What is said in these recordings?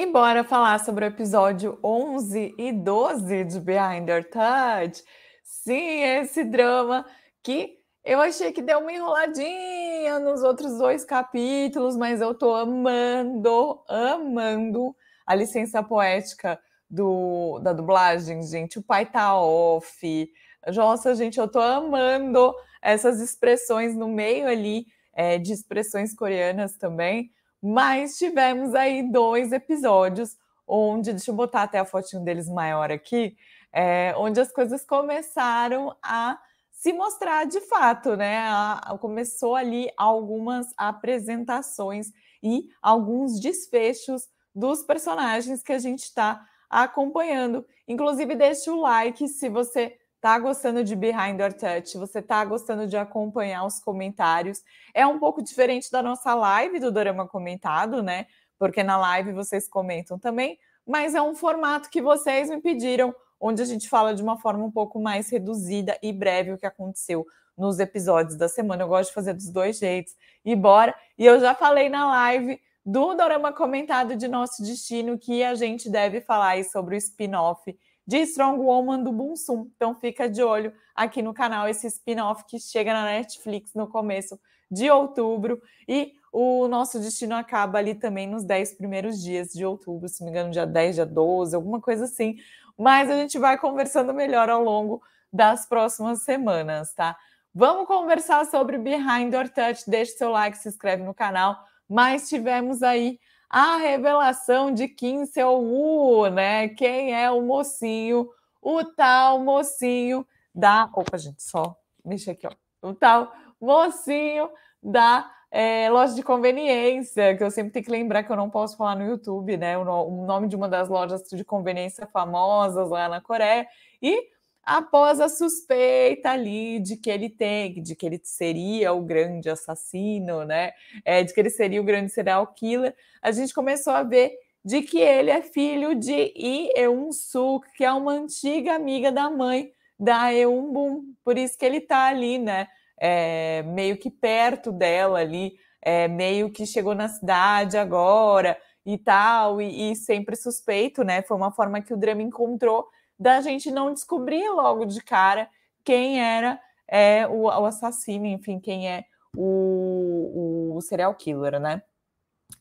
E bora falar sobre o episódio 11 e 12 de Behind Our Touch. Sim, esse drama que eu achei que deu uma enroladinha nos outros dois capítulos, mas eu tô amando, amando a licença poética do, da dublagem, gente. O pai tá off. Nossa, gente, eu tô amando essas expressões no meio ali, é, de expressões coreanas também. Mas tivemos aí dois episódios onde, deixa eu botar até a fotinho deles maior aqui, é, onde as coisas começaram a se mostrar de fato, né? A, a, começou ali algumas apresentações e alguns desfechos dos personagens que a gente está acompanhando. Inclusive, deixe o like se você tá gostando de Behind Our Touch, você tá gostando de acompanhar os comentários. É um pouco diferente da nossa live do Dorama Comentado, né? Porque na live vocês comentam também, mas é um formato que vocês me pediram, onde a gente fala de uma forma um pouco mais reduzida e breve o que aconteceu nos episódios da semana. Eu gosto de fazer dos dois jeitos. E bora! E eu já falei na live do Dorama Comentado de Nosso Destino que a gente deve falar aí sobre o spin-off de Strong Woman do Bunsum. Então fica de olho aqui no canal esse spin-off que chega na Netflix no começo de outubro e o nosso destino acaba ali também nos 10 primeiros dias de outubro, se não me engano, dia 10, dia 12, alguma coisa assim. Mas a gente vai conversando melhor ao longo das próximas semanas, tá? Vamos conversar sobre Behind Your Touch. Deixe seu like, se inscreve no canal. Mas tivemos aí a revelação de Kim Seol-woo, né? Quem é o mocinho, o tal mocinho da... Opa, gente, só mexer aqui, ó. O tal mocinho da é, loja de conveniência, que eu sempre tenho que lembrar que eu não posso falar no YouTube, né? o nome de uma das lojas de conveniência famosas lá na Coreia. E após a suspeita ali de que ele tem, de que ele seria o grande assassino, né? É, de que ele seria o grande serial killer, a gente começou a ver de que ele é filho de Eun Suk, que é uma antiga amiga da mãe da Eun Bum. Por isso que ele tá ali, né? É, meio que perto dela ali, é, meio que chegou na cidade agora e tal, e, e sempre suspeito, né? Foi uma forma que o drama encontrou da gente não descobrir logo de cara quem era é, o, o assassino, enfim, quem é o, o serial killer, né?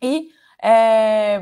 E é,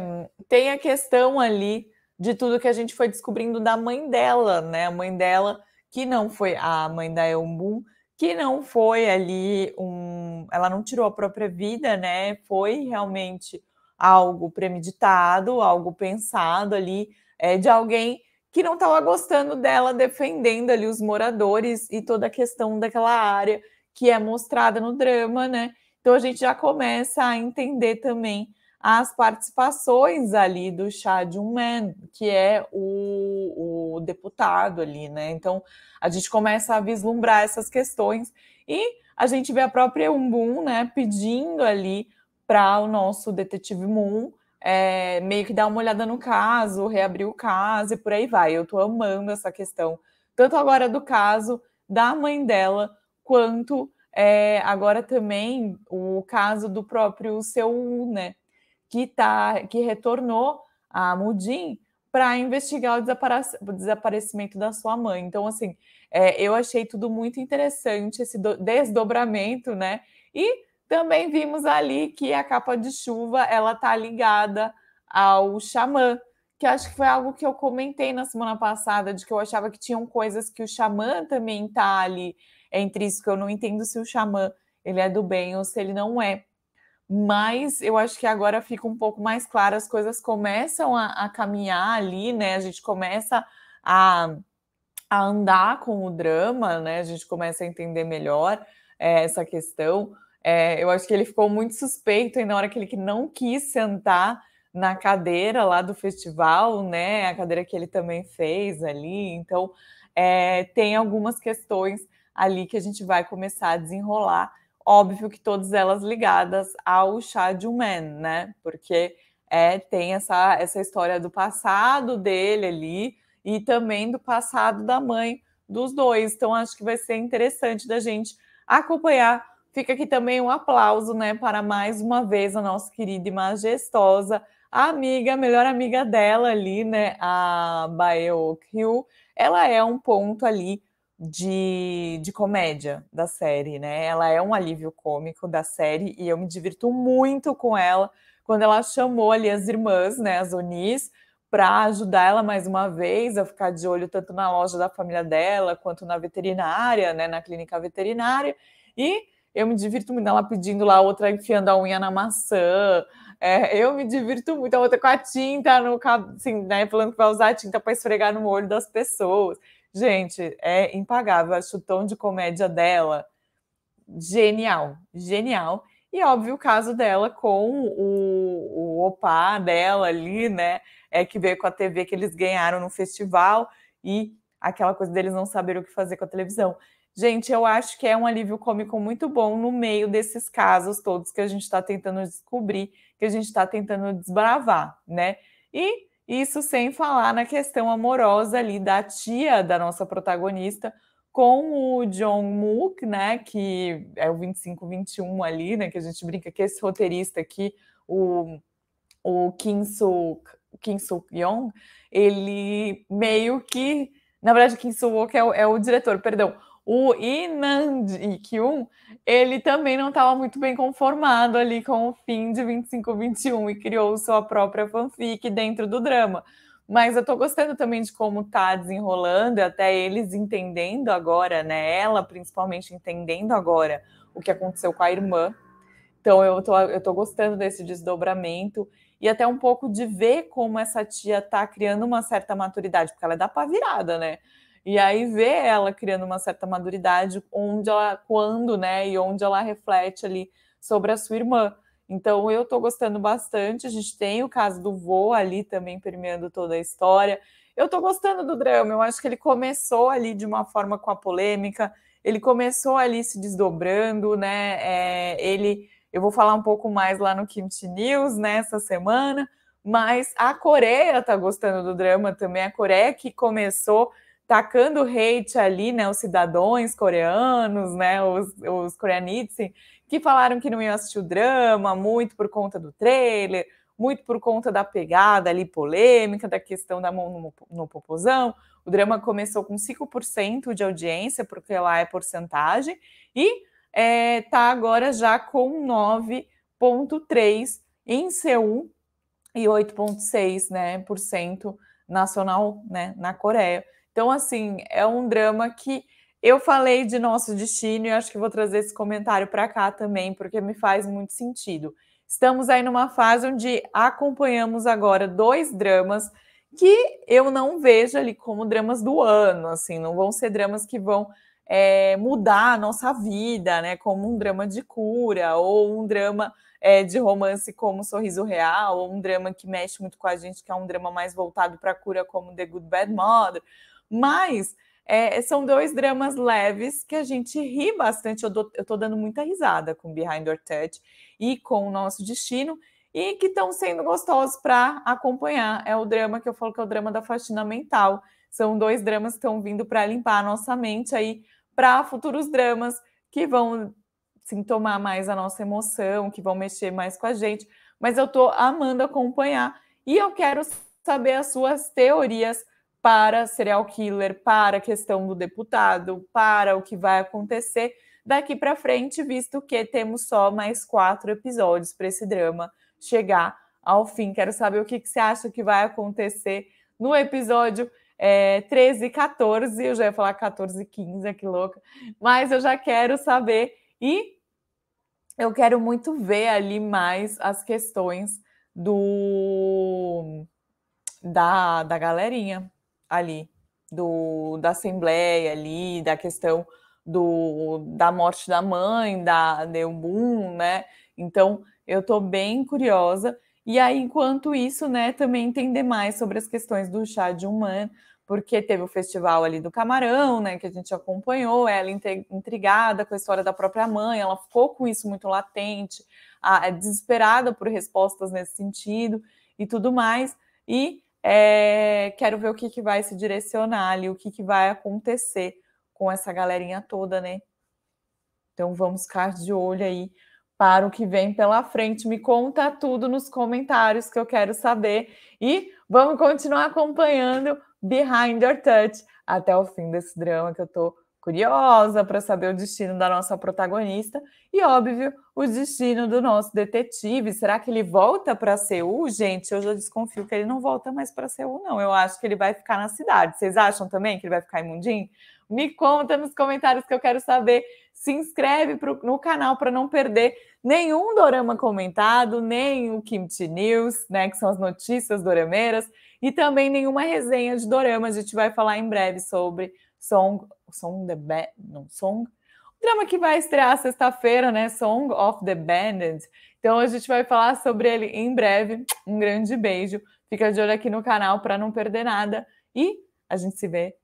tem a questão ali de tudo que a gente foi descobrindo da mãe dela, né? A mãe dela, que não foi a mãe da Elmbum, que não foi ali um. Ela não tirou a própria vida, né? Foi realmente algo premeditado, algo pensado ali, é, de alguém que não estava gostando dela defendendo ali os moradores e toda a questão daquela área que é mostrada no drama, né? Então a gente já começa a entender também as participações ali do Chad Man, que é o, o deputado ali, né? Então a gente começa a vislumbrar essas questões e a gente vê a própria Umbum, né, pedindo ali para o nosso detetive Moon é, meio que dar uma olhada no caso, reabrir o caso e por aí vai. Eu tô amando essa questão, tanto agora do caso da mãe dela, quanto é, agora também o caso do próprio Seu, né, que, tá, que retornou a Mudim para investigar o desaparecimento da sua mãe. Então, assim, é, eu achei tudo muito interessante esse desdobramento, né? E também vimos ali que a capa de chuva ela está ligada ao xamã, que acho que foi algo que eu comentei na semana passada, de que eu achava que tinham coisas que o xamã também está ali entre isso que Eu não entendo se o xamã ele é do bem ou se ele não é. Mas eu acho que agora fica um pouco mais claro, as coisas começam a, a caminhar ali, né? A gente começa a, a andar com o drama, né? A gente começa a entender melhor é, essa questão. É, eu acho que ele ficou muito suspeito e na hora que ele não quis sentar na cadeira lá do festival, né? A cadeira que ele também fez ali. Então, é, tem algumas questões ali que a gente vai começar a desenrolar. Óbvio que todas elas ligadas ao chá de um man, né? Porque é, tem essa, essa história do passado dele ali e também do passado da mãe dos dois. Então, acho que vai ser interessante da gente acompanhar Fica aqui também um aplauso, né, para mais uma vez a nossa querida e majestosa amiga, melhor amiga dela ali, né, a Baeok Hill. Ela é um ponto ali de, de comédia da série, né? Ela é um alívio cômico da série e eu me divirto muito com ela quando ela chamou ali as irmãs, né, as Onis, para ajudar ela mais uma vez a ficar de olho tanto na loja da família dela quanto na veterinária, né, na clínica veterinária. E eu me divirto muito ela pedindo lá, a outra enfiando a unha na maçã. É, eu me divirto muito, a outra com a tinta no assim, né, falando que vai usar a tinta para esfregar no olho das pessoas. Gente, é impagável. Eu acho o tom de comédia dela genial, genial. E óbvio o caso dela com o, o opá dela ali, né? É que veio com a TV que eles ganharam no festival e aquela coisa deles não saber o que fazer com a televisão. Gente, eu acho que é um alívio cômico muito bom no meio desses casos todos que a gente está tentando descobrir, que a gente está tentando desbravar, né? E isso sem falar na questão amorosa ali da tia da nossa protagonista com o John Mook, né? Que é o 2521 ali, né? Que a gente brinca que esse roteirista aqui, o, o Kim Suk, Kim Suk Yong, ele meio que. Na verdade, Kim Suk Wook é, é o diretor, perdão o Inand Kyun, ele também não estava muito bem conformado ali com o fim de 25/21 e criou sua própria fanfic dentro do drama. Mas eu estou gostando também de como tá desenrolando, até eles entendendo agora, né? Ela principalmente entendendo agora o que aconteceu com a irmã. Então eu tô, eu tô gostando desse desdobramento e até um pouco de ver como essa tia tá criando uma certa maturidade, porque ela é para virada, né? E aí ver ela criando uma certa maturidade onde ela, quando, né, e onde ela reflete ali sobre a sua irmã. Então eu estou gostando bastante. A gente tem o caso do vô ali também permeando toda a história. Eu estou gostando do drama. Eu acho que ele começou ali de uma forma com a polêmica. Ele começou ali se desdobrando, né? É, ele, eu vou falar um pouco mais lá no Kimchi News nessa né, semana. Mas a Coreia está gostando do drama também. A Coreia que começou tacando hate ali, né, os cidadãos coreanos, né, os, os que falaram que não iam assistir o drama, muito por conta do trailer, muito por conta da pegada ali polêmica, da questão da mão no, no popozão. O drama começou com 5% de audiência, porque lá é porcentagem, e é, tá agora já com 9,3% em Seul e 8,6% né, por cento nacional né, na Coreia. Então, assim, é um drama que eu falei de nosso destino e acho que vou trazer esse comentário para cá também, porque me faz muito sentido. Estamos aí numa fase onde acompanhamos agora dois dramas que eu não vejo ali como dramas do ano, assim, não vão ser dramas que vão é, mudar a nossa vida, né? Como um drama de cura, ou um drama é, de romance como Sorriso Real, ou um drama que mexe muito com a gente, que é um drama mais voltado para cura, como The Good Bad Mother, mas é, são dois dramas leves que a gente ri bastante. Eu, do, eu tô dando muita risada com Behind Your Touch e com O Nosso Destino, e que estão sendo gostosos para acompanhar. É o drama que eu falo que é o drama da faxina mental. São dois dramas que estão vindo para limpar a nossa mente aí para futuros dramas que vão sintomar mais a nossa emoção, que vão mexer mais com a gente. Mas eu tô amando acompanhar e eu quero saber as suas teorias para serial killer, para a questão do deputado, para o que vai acontecer daqui para frente, visto que temos só mais quatro episódios para esse drama chegar ao fim. Quero saber o que, que você acha que vai acontecer no episódio é, 13 e 14. Eu já ia falar 14 e 15, que louca. Mas eu já quero saber e eu quero muito ver ali mais as questões do da, da galerinha, ali, do, da Assembleia ali, da questão do, da morte da mãe, da deu né? Então eu estou bem curiosa. E aí, enquanto isso, né, também entender mais sobre as questões do chá de humano, porque teve o festival ali do camarão, né, que a gente acompanhou, ela intrigada com a história da própria mãe, ela ficou com isso muito latente, a, desesperada por respostas nesse sentido e tudo mais. E é, quero ver o que, que vai se direcionar ali, o que, que vai acontecer com essa galerinha toda, né? Então vamos ficar de olho aí para o que vem pela frente. Me conta tudo nos comentários que eu quero saber e vamos continuar acompanhando Behind Your Touch até o fim desse drama que eu tô curiosa para saber o destino da nossa protagonista e, óbvio, o destino do nosso detetive. Será que ele volta para Seul? Gente, eu já desconfio que ele não volta mais para Seul, não. Eu acho que ele vai ficar na cidade. Vocês acham também que ele vai ficar imundim? Me conta nos comentários que eu quero saber. Se inscreve pro, no canal para não perder nenhum dorama comentado, nem o Kimchi News, né, que são as notícias dorameiras, e também nenhuma resenha de dorama. A gente vai falar em breve sobre Song, Song the Band, não, Song, um drama que vai estrear sexta-feira, né? Song of the Bandit. Então a gente vai falar sobre ele em breve. Um grande beijo. Fica de olho aqui no canal para não perder nada e a gente se vê